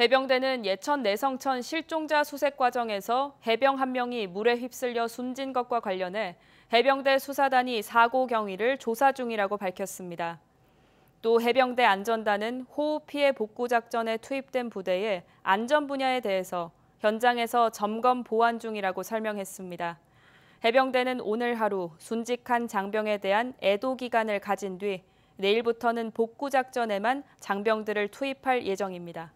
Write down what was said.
해병대는 예천 내성천 실종자 수색 과정에서 해병 한 명이 물에 휩쓸려 숨진 것과 관련해 해병대 수사단이 사고 경위를 조사 중이라고 밝혔습니다. 또 해병대 안전단은 호우 피해 복구 작전에 투입된 부대의 안전 분야에 대해서 현장에서 점검 보완 중이라고 설명했습니다. 해병대는 오늘 하루 순직한 장병에 대한 애도 기간을 가진 뒤 내일부터는 복구 작전에만 장병들을 투입할 예정입니다.